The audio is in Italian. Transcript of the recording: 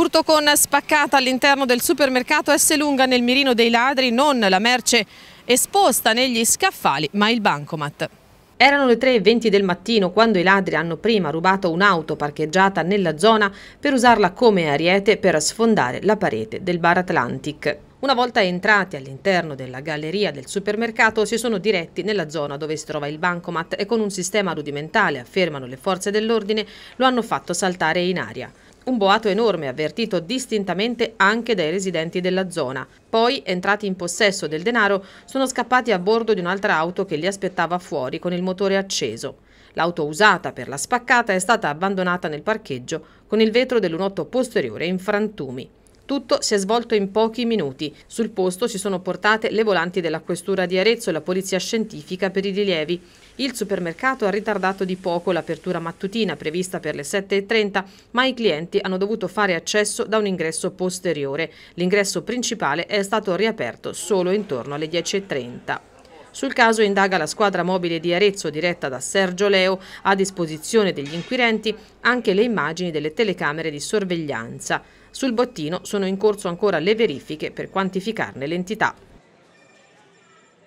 Furto con spaccata all'interno del supermercato S Lunga nel mirino dei ladri, non la merce esposta negli scaffali ma il bancomat. Erano le 3.20 del mattino quando i ladri hanno prima rubato un'auto parcheggiata nella zona per usarla come ariete per sfondare la parete del bar Atlantic. Una volta entrati all'interno della galleria del supermercato si sono diretti nella zona dove si trova il bancomat e con un sistema rudimentale, affermano le forze dell'ordine, lo hanno fatto saltare in aria. Un boato enorme avvertito distintamente anche dai residenti della zona. Poi, entrati in possesso del denaro, sono scappati a bordo di un'altra auto che li aspettava fuori con il motore acceso. L'auto usata per la spaccata è stata abbandonata nel parcheggio con il vetro dell'unotto posteriore in frantumi. Tutto si è svolto in pochi minuti. Sul posto si sono portate le volanti della Questura di Arezzo e la Polizia Scientifica per i rilievi. Il supermercato ha ritardato di poco l'apertura mattutina prevista per le 7.30, ma i clienti hanno dovuto fare accesso da un ingresso posteriore. L'ingresso principale è stato riaperto solo intorno alle 10.30. Sul caso indaga la squadra mobile di Arezzo diretta da Sergio Leo, a disposizione degli inquirenti anche le immagini delle telecamere di sorveglianza. Sul bottino sono in corso ancora le verifiche per quantificarne l'entità.